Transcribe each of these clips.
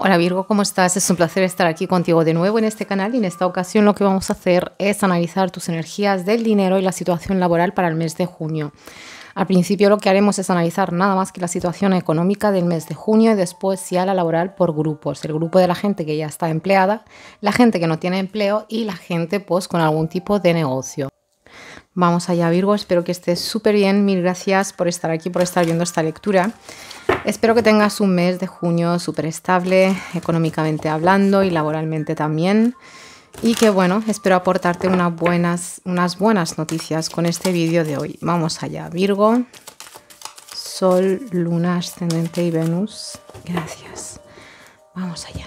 Hola Virgo, ¿cómo estás? Es un placer estar aquí contigo de nuevo en este canal y en esta ocasión lo que vamos a hacer es analizar tus energías del dinero y la situación laboral para el mes de junio. Al principio lo que haremos es analizar nada más que la situación económica del mes de junio y después a la laboral por grupos. El grupo de la gente que ya está empleada, la gente que no tiene empleo y la gente pues con algún tipo de negocio. Vamos allá Virgo, espero que estés súper bien. Mil gracias por estar aquí, por estar viendo esta lectura. Espero que tengas un mes de junio súper estable, económicamente hablando y laboralmente también. Y que bueno, espero aportarte unas buenas, unas buenas noticias con este vídeo de hoy. Vamos allá, Virgo, Sol, Luna, Ascendente y Venus. Gracias. Vamos allá.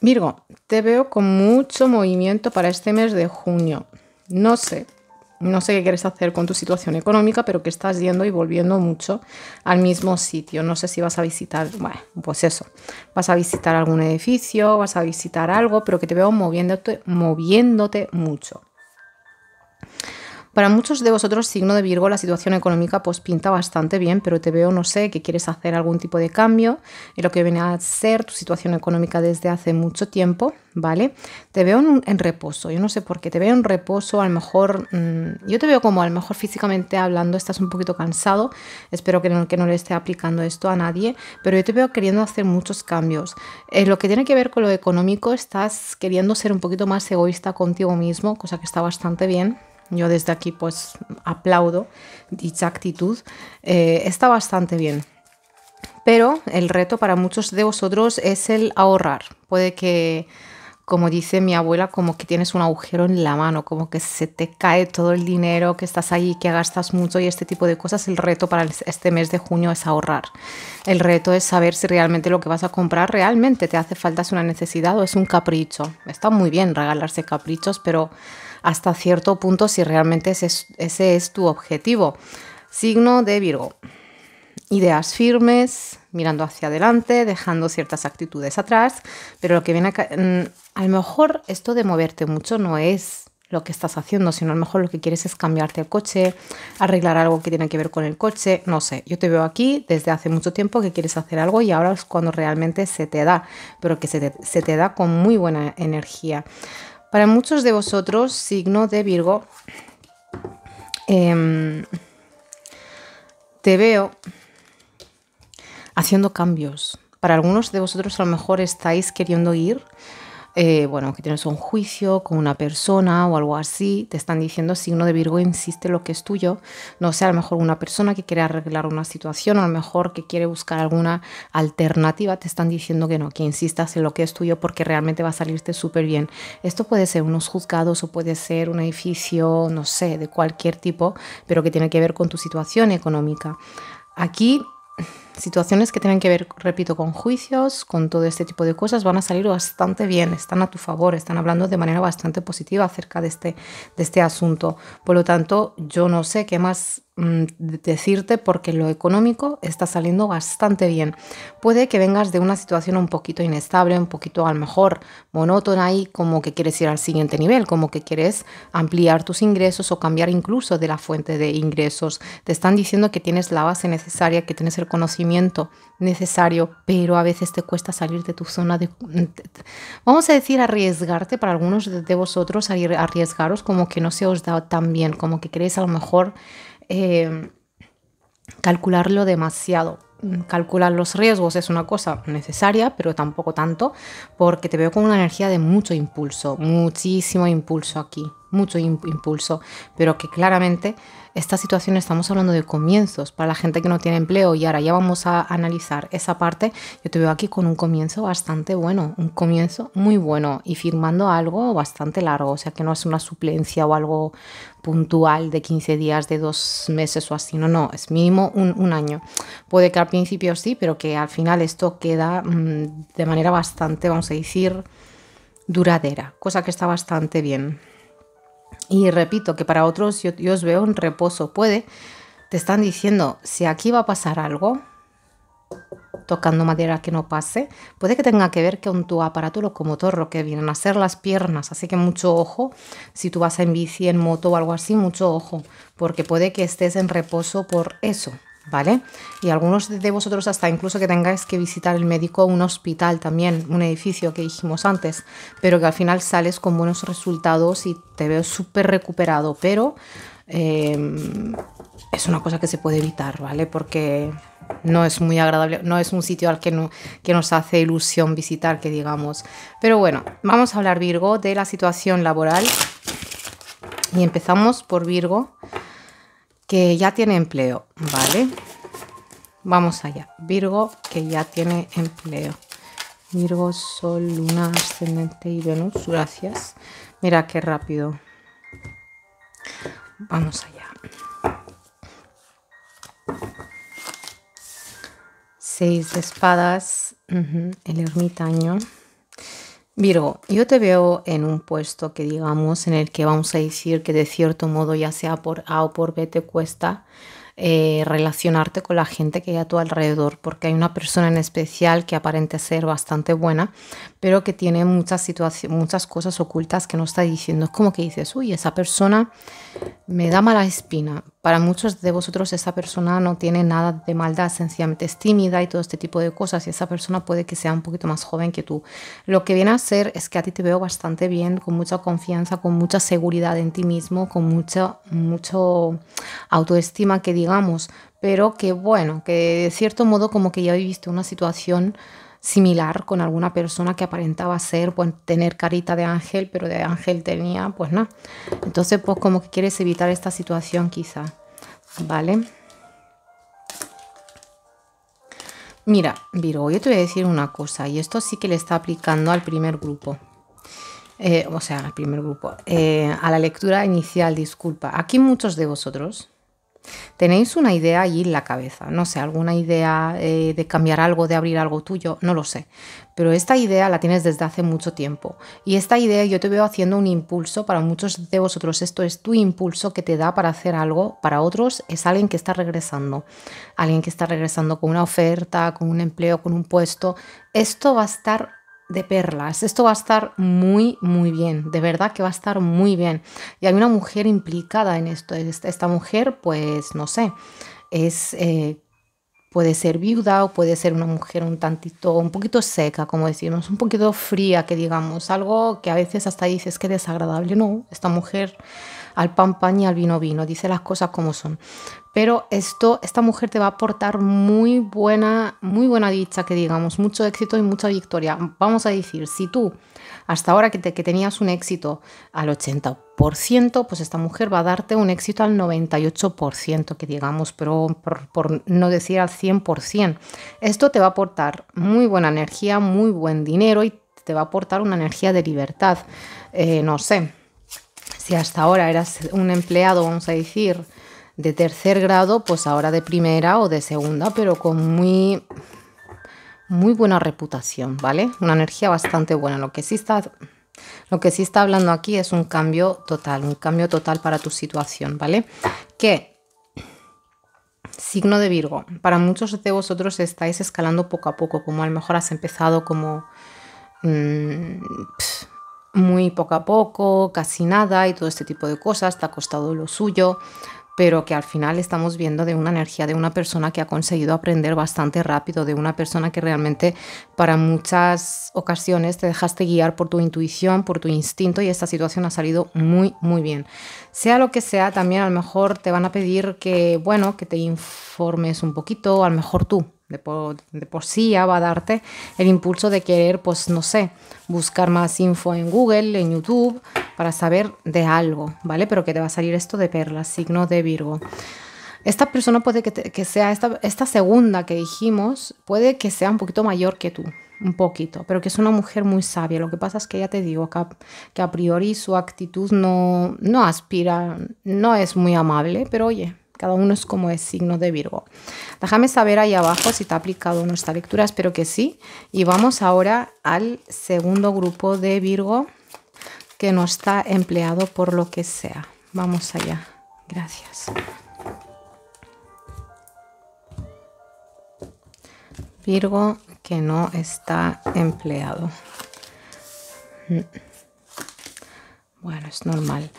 Virgo, te veo con mucho movimiento para este mes de junio. No sé, no sé qué quieres hacer con tu situación económica, pero que estás yendo y volviendo mucho al mismo sitio. No sé si vas a visitar, bueno, pues eso, vas a visitar algún edificio, vas a visitar algo, pero que te veo moviéndote, moviéndote mucho. Para muchos de vosotros, signo de Virgo, la situación económica pues pinta bastante bien, pero te veo, no sé, que quieres hacer algún tipo de cambio en lo que viene a ser tu situación económica desde hace mucho tiempo, ¿vale? Te veo en, reposo, yo no sé por qué, te veo en reposo, a lo mejor, mm, yo te veo como a lo mejor físicamente hablando estás un poquito cansado, espero que no, que no le esté aplicando esto a nadie, pero yo te veo queriendo hacer muchos cambios. En lo que tiene que ver con lo económico, estás queriendo ser un poquito más egoísta contigo mismo, cosa que está bastante bien. Yo desde aquí pues aplaudo dicha actitud. Eh, está bastante bien. Pero el reto para muchos de vosotros es el ahorrar. Puede que, como dice mi abuela, como que tienes un agujero en la mano, como que se te cae todo el dinero, que estás ahí, que gastas mucho y este tipo de cosas. El reto para este mes de junio es ahorrar. El reto es saber si realmente lo que vas a comprar realmente te hace falta, es una necesidad o es un capricho. Está muy bien regalarse caprichos, pero hasta cierto punto si realmente ese es, tu objetivo. Signo de Virgo. Ideas firmes, mirando hacia adelante, dejando ciertas actitudes atrás, pero lo que viene a mm, a lo mejor esto de moverte mucho no es lo que estás haciendo, sino a lo mejor lo que quieres es cambiarte el coche, arreglar algo que tiene que ver con el coche, no sé, yo te veo aquí desde hace mucho tiempo que quieres hacer algo y ahora es cuando realmente se te da, pero que se te da con muy buena energía. Para muchos de vosotros, signo de Virgo, em, te veo haciendo cambios. Para algunos de vosotros a lo mejor estáis queriendo ir eh, bueno, que tienes un juicio con una persona o algo así, te están diciendo signo de Virgo, insiste lo que es tuyo. No sé, a lo mejor una persona que quiere arreglar una situación, a lo mejor que quiere buscar alguna alternativa, te están diciendo que no, que insistas en lo que es tuyo porque realmente va a salirte súper bien. Esto puede ser unos juzgados o puede ser un edificio, no sé, de cualquier tipo, pero que tiene que ver con tu situación económica. Aquí situaciones que tienen que ver, repito, con juicios, con todo este tipo de cosas, van a salir bastante bien, están a tu favor, están hablando de manera bastante positiva acerca de este, de este asunto. Por lo tanto, yo no sé qué más mm, decirte porque lo económico está saliendo bastante bien. Puede que vengas de una situación un poquito inestable, un poquito a lo mejor monótona y como que quieres ir al siguiente nivel, como que quieres ampliar tus ingresos o cambiar incluso de la fuente de ingresos. Te están diciendo que tienes la base necesaria, que tienes el conocimiento necesario, pero a veces te cuesta salir de tu zona de... Mm, vamos a decir arriesgarte, para algunos de vosotros arriesgaros como que no se os da tan bien, como que queréis a lo mejor em, calcularlo demasiado. Mm, calcular los riesgos es una cosa necesaria, pero tampoco tanto, porque te veo con una energía de mucho impulso, muchísimo impulso aquí mucho impulso, pero que claramente esta situación estamos hablando de comienzos para la gente que no tiene empleo y ahora ya vamos a analizar esa parte. Yo te veo aquí con un comienzo bastante bueno, un comienzo muy bueno y firmando algo bastante largo, o sea que no es una suplencia o algo puntual de 15 días, de dos meses o así, no, no, es mínimo un, año. Puede que al principio sí, pero que al final esto queda mm, de manera bastante, vamos a decir, duradera, cosa que está bastante bien. Y repito que para otros yo, os veo en reposo. Puede, te están diciendo, si aquí va a pasar algo, tocando madera que no pase, puede que tenga que ver con tu aparato locomotor, lo que vienen a ser las piernas. Así que mucho ojo, si tú vas en bici, en moto o algo así, mucho ojo, porque puede que estés en reposo por eso. ¿vale? Y algunos de vosotros hasta incluso que tengáis que visitar el médico, un hospital también, un edificio que dijimos antes, pero que al final sales con buenos resultados y te veo súper recuperado, pero em, es una cosa que se puede evitar, ¿vale? Porque no es muy agradable, no es un sitio al que, que nos hace ilusión visitar, que digamos. Pero bueno, vamos a hablar Virgo de la situación laboral y empezamos por Virgo que ya tiene empleo, ¿vale? Vamos allá. Virgo, que ya tiene empleo. Virgo, Sol, Luna, Ascendente y Venus. Gracias. Mira qué rápido. Vamos allá. Seis de espadas. El ermitaño. Virgo, yo te veo en un puesto que digamos en el que vamos a decir que de cierto modo, ya sea por A o por B, te cuesta eh, relacionarte con la gente que hay a tu alrededor, porque hay una persona en especial que aparente ser bastante buena, pero que tiene muchas, situaciones, muchas cosas ocultas que no está diciendo. Es como que dices, uy, esa persona me da mala espina, para muchos de vosotros esa persona no tiene nada de maldad, sencillamente es tímida y todo este tipo de cosas y esa persona puede que sea un poquito más joven que tú. Lo que viene a ser es que a ti te veo bastante bien, con mucha confianza, con mucha seguridad en ti mismo, con mucha autoestima que digamos, pero que bueno, que de cierto modo como que ya visto una situación similar con alguna persona que aparentaba ser, pues tener carita de ángel, pero de ángel tenía, pues no Entonces, pues como que quieres evitar esta situación quizá, ¿vale? Mira, Virgo, yo te voy a decir una cosa, y esto sí que le está aplicando al primer grupo. Eh, o sea, al primer grupo, eh, a la lectura inicial, disculpa. Aquí muchos de vosotros ¿Tenéis una idea ahí en la cabeza? No sé, alguna idea eh, de cambiar algo, de abrir algo tuyo, no lo sé. Pero esta idea la tienes desde hace mucho tiempo. Y esta idea yo te veo haciendo un impulso, para muchos de vosotros esto es tu impulso que te da para hacer algo, para otros es alguien que está regresando, alguien que está regresando con una oferta, con un empleo, con un puesto. Esto va a estar de perlas. Esto va a estar muy, muy bien. De verdad que va a estar muy bien. Y hay una mujer implicada en esto. Esta mujer, pues, no sé, es... Eh, puede ser viuda o puede ser una mujer un tantito, un poquito seca, como decimos, un poquito fría, que digamos, algo que a veces hasta dices que desagradable, no, esta mujer al pan pan y al vino vino, dice las cosas como son. Pero esto, esta mujer te va a aportar muy buena, muy buena dicha, que digamos, mucho éxito y mucha victoria. Vamos a decir, si tú hasta ahora que, tenías un éxito al 80%, pues esta mujer va a darte un éxito al 98%, que digamos, pero por, no decir al 100%. Esto te va a aportar muy buena energía, muy buen dinero y te va a aportar una energía de libertad. Eh, no sé, si hasta ahora eras un empleado, vamos a decir, de tercer grado, pues ahora de primera o de segunda, pero con muy, muy buena reputación, ¿vale? Una energía bastante buena. Lo que sí está, lo que sí está hablando aquí es un cambio total, un cambio total para tu situación, ¿vale? Que signo de Virgo, para muchos de vosotros estáis escalando poco a poco, como a lo mejor has empezado como... Mm, muy poco a poco, casi nada y todo este tipo de cosas, te ha costado lo suyo, pero que al final estamos viendo de una energía de una persona que ha conseguido aprender bastante rápido, de una persona que realmente para muchas ocasiones te dejaste guiar por tu intuición, por tu instinto y esta situación ha salido muy, muy bien. Sea lo que sea, también a lo mejor te van a pedir que, bueno, que te informes un poquito, a lo mejor tú, de por, sí ya va a darte el impulso de querer, pues no sé, buscar más info en Google, en YouTube, para saber de algo, ¿vale? Pero que te va a salir esto de perlas, signo de Virgo. Esta persona puede que, que sea, esta, esta segunda que dijimos, puede que sea un poquito mayor que tú, un poquito, pero que es una mujer muy sabia. Lo que pasa es que ya te digo que a, que a priori su actitud no, no aspira, no es muy amable, pero oye, cada uno es como es signo de Virgo. Déjame saber ahí abajo si te ha aplicado nuestra lectura, espero que sí. Y vamos ahora al segundo grupo de Virgo que no está empleado por lo que sea. Vamos allá. Gracias. Virgo que no está empleado. Mm. Bueno, es normal.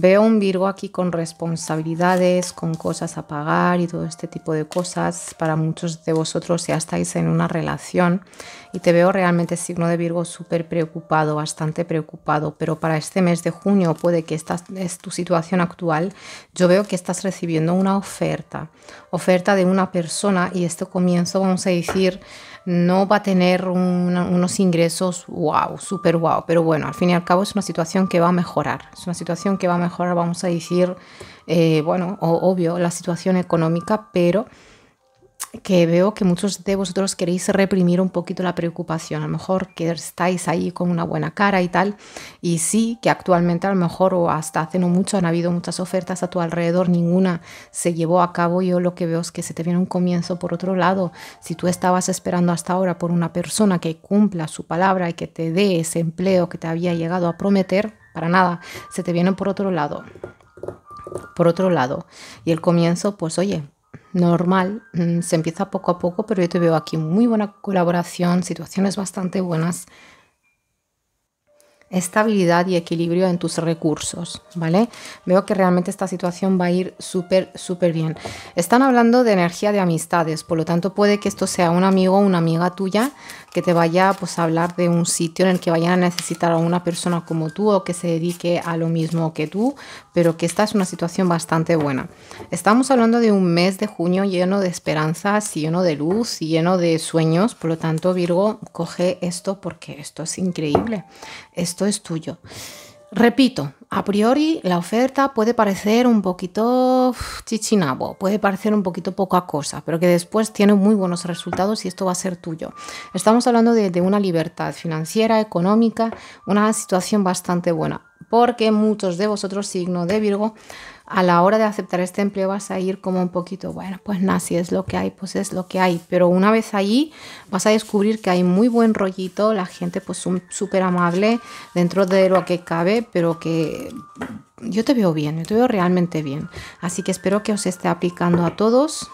Veo un Virgo aquí con responsabilidades, con cosas a pagar y todo este tipo de cosas. Para muchos de vosotros ya estáis en una relación y te veo realmente signo de Virgo súper preocupado, bastante preocupado, pero para este mes de junio puede que esta es tu situación actual. Yo veo que estás recibiendo una oferta, oferta de una persona y este comienzo, vamos a decir, no va a tener unos ingresos wow, super wow, pero bueno, al fin y al cabo es una situación que va a mejorar, es una situación que va a mejorar, vamos a decir, eh, bueno, obvio, la situación económica, pero que veo que muchos de vosotros queréis reprimir un poquito la preocupación, a lo mejor que estáis ahí con una buena cara y tal, y sí que actualmente a lo mejor o hasta hace no mucho han habido muchas ofertas a tu alrededor, ninguna se llevó a cabo, yo lo que veo es que se te viene un comienzo por otro lado, si tú estabas esperando hasta ahora por una persona que cumpla su palabra y que te dé ese empleo que te había llegado a prometer, para nada, se te viene por otro lado. Por otro lado, y el comienzo, pues oye, normal, mm, se empieza poco a poco, pero yo te veo aquí muy buena colaboración, situaciones bastante buenas, estabilidad y equilibrio en tus recursos, ¿vale? Veo que realmente esta situación va a ir súper, súper bien. Están hablando de energía de amistades, por lo tanto puede que esto sea un amigo o una amiga tuya que te vaya pues, a hablar de un sitio en el que vayan a necesitar a una persona como tú o que se dedique a lo mismo que tú, pero que esta es una situación bastante buena. Estamos hablando de un mes de junio lleno de esperanzas, lleno de luz, lleno de sueños, por lo tanto Virgo, coge esto porque esto es increíble, esto es tuyo. Repito, a priori la oferta puede parecer un poquito chichinabo, puede parecer un poquito poca cosa, pero que después tiene muy buenos resultados y esto va a ser tuyo. Estamos hablando de, una libertad financiera, económica, una situación bastante buena, porque muchos de vosotros, signo de Virgo, a la hora de aceptar este empleo vas a ir como un poquito, bueno, pues nada, si es lo que hay, pues es lo que hay. Pero una vez allí vas a descubrir que hay muy buen rollito, la gente pues súper amable dentro de lo que cabe, pero que yo te veo bien, yo te veo realmente bien. Así que espero que os esté aplicando a todos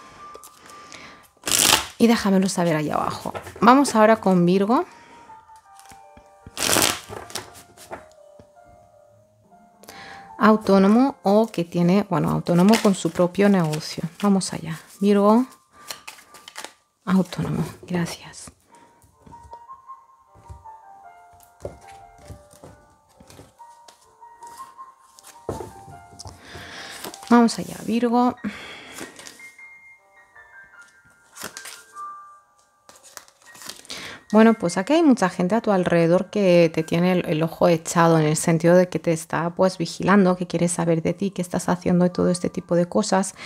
y déjamelo saber ahí abajo. Vamos ahora con Virgo. autónomo o que tiene, bueno, autónomo con su propio negocio. Vamos allá. Virgo, autónomo. Gracias. Vamos allá, Virgo. Bueno, pues aquí hay mucha gente a tu alrededor que te tiene el, ojo echado en el sentido de que te está pues vigilando, que quiere saber de ti, qué estás haciendo y todo este tipo de cosas.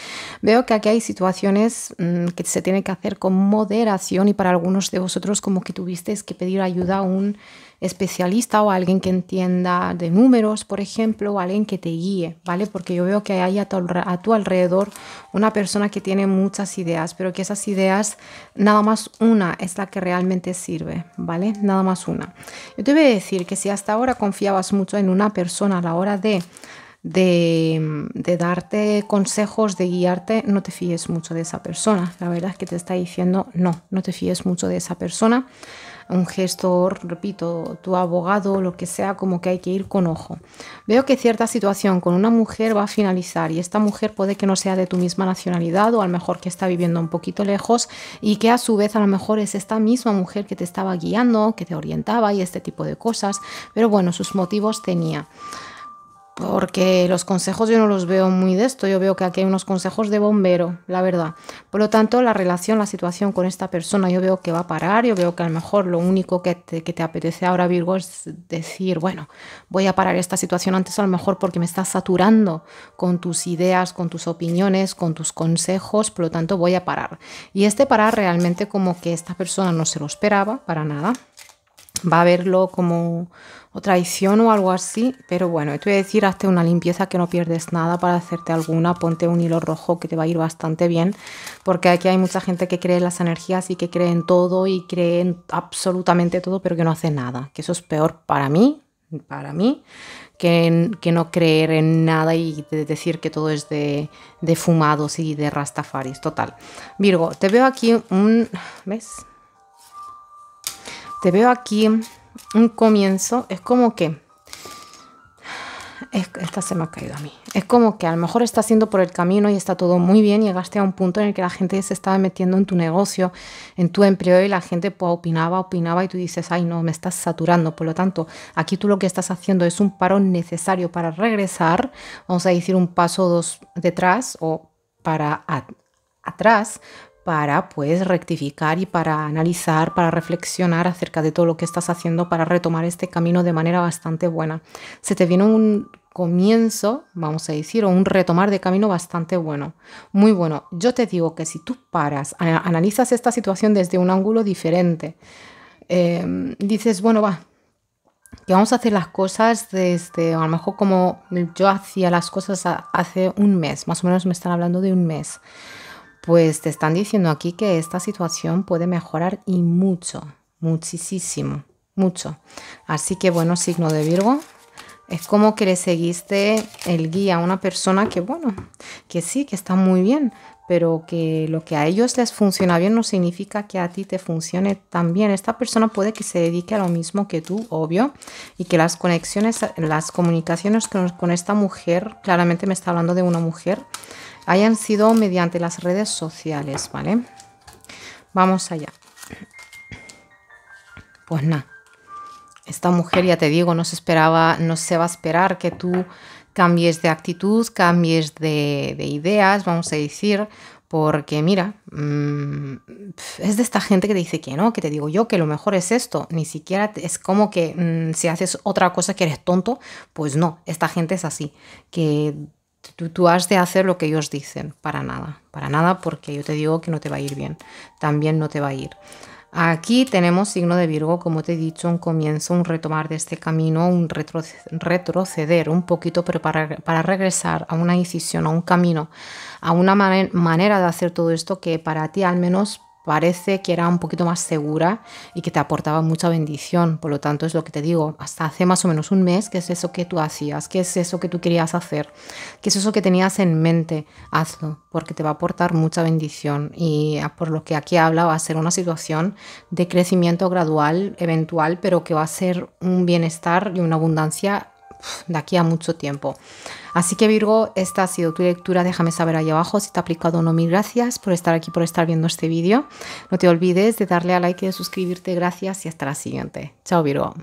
Veo que aquí hay situaciones mm, que se tiene que hacer con moderación y para algunos de vosotros como que tuvisteis que pedir ayuda a un especialista o alguien que entienda de números, por ejemplo, o alguien que te guíe, ¿vale? Porque yo veo que hay a tu, alrededor una persona que tiene muchas ideas, pero que esas ideas, nada más una es la que realmente sirve, ¿vale? Nada más una. Yo te voy a decir que si hasta ahora confiabas mucho en una persona a la hora de de, de, darte consejos, de guiarte, no te fíes mucho de esa persona. La verdad es que te está diciendo, no, no te fíes mucho de esa persona un gestor, repito, tu abogado, lo que sea, como que hay que ir con ojo. Veo que cierta situación con una mujer va a finalizar y esta mujer puede que no sea de tu misma nacionalidad o a lo mejor que está viviendo un poquito lejos y que a su vez a lo mejor es esta misma mujer que te estaba guiando, que te orientaba y este tipo de cosas, pero bueno, sus motivos tenía porque los consejos yo no los veo muy de esto, yo veo que aquí hay unos consejos de bombero, la verdad. Por lo tanto, la relación, la situación con esta persona, yo veo que va a parar, yo veo que a lo mejor lo único que te, apetece ahora, Virgo, es decir, bueno, voy a parar esta situación antes a lo mejor porque me estás saturando con tus ideas, con tus opiniones, con tus consejos, por lo tanto voy a parar. Y este parar realmente como que esta persona no se lo esperaba para nada, va a verlo como traición o algo así, pero bueno, te voy a decir, hazte una limpieza que no pierdes nada para hacerte alguna, ponte un hilo rojo que te va a ir bastante bien, porque aquí hay mucha gente que cree en las energías y que cree en todo y cree en absolutamente todo, pero que no hace nada, que eso es peor para mí, para mí, que, que no creer en nada y decir que todo es de, de fumados y de rastafaris, total. Virgo, te veo aquí un, ¿ves? te veo aquí un comienzo, es como que... esta se me ha caído a mí. Es como que a lo mejor estás yendo por el camino y está todo muy bien, llegaste a un punto en el que la gente se estaba metiendo en tu negocio, en tu empleo y la gente pues, opinaba, opinaba y tú dices, ay no, me estás saturando. Por lo tanto, aquí tú lo que estás haciendo es un parón necesario para regresar, vamos a decir un paso dos detrás o para atrás para pues rectificar y para analizar, para reflexionar acerca de todo lo que estás haciendo para retomar este camino de manera bastante buena. Se te viene un comienzo, vamos a decir, o un retomar de camino bastante bueno. Muy bueno. Yo te digo que si tú paras, analizas esta situación desde un ángulo diferente, em, dices, bueno, va, que vamos a hacer las cosas desde, a lo mejor como yo hacía las cosas hace un mes, más o menos me están hablando de un mes pues te están diciendo aquí que esta situación puede mejorar y mucho, muchísimo, mucho. Así que bueno, signo de Virgo, es como que le seguiste el guía a una persona que, bueno, que sí, que está muy bien, pero que lo que a ellos les funciona bien no significa que a ti te funcione también Esta persona puede que se dedique a lo mismo que tú, obvio, y que las conexiones, las comunicaciones con, con esta mujer, claramente me está hablando de una mujer, hayan sido mediante las redes sociales, ¿vale? Vamos allá. Pues nada, esta mujer, ya te digo, no se esperaba, no se va a esperar que tú cambies de actitud, cambies de, ideas, vamos a decir, porque mira, mm, es de esta gente que te dice que no, que te digo yo que lo mejor es esto, ni siquiera es como que mm, si haces otra cosa que eres tonto, pues no, esta gente es así, que Tú, has de hacer lo que ellos dicen, para nada, para nada, porque yo te digo que no te va a ir bien, también no te va a ir. Aquí tenemos signo de Virgo, como te he dicho, un comienzo, un retomar de este camino, un retroceder un poquito, pero para, regresar a una decisión, a un camino, a una manera de hacer todo esto que para ti al menos parece que era un poquito más segura y que te aportaba mucha bendición. Por lo tanto, es lo que te digo, hasta hace más o menos un mes, ¿qué es eso que tú hacías? ¿Qué es eso que tú querías hacer? ¿Qué es eso que tenías en mente? Hazlo, porque te va a aportar mucha bendición. Y por lo que aquí habla, va a ser una situación de crecimiento gradual, eventual, pero que va a ser un bienestar y una abundancia de aquí a mucho tiempo. Así que Virgo, esta ha sido tu lectura. Déjame saber ahí abajo si te ha aplicado o no. Mil gracias por estar aquí, por estar viendo este vídeo. No te olvides de darle a like y de suscribirte. Gracias y hasta la siguiente. Chao Virgo.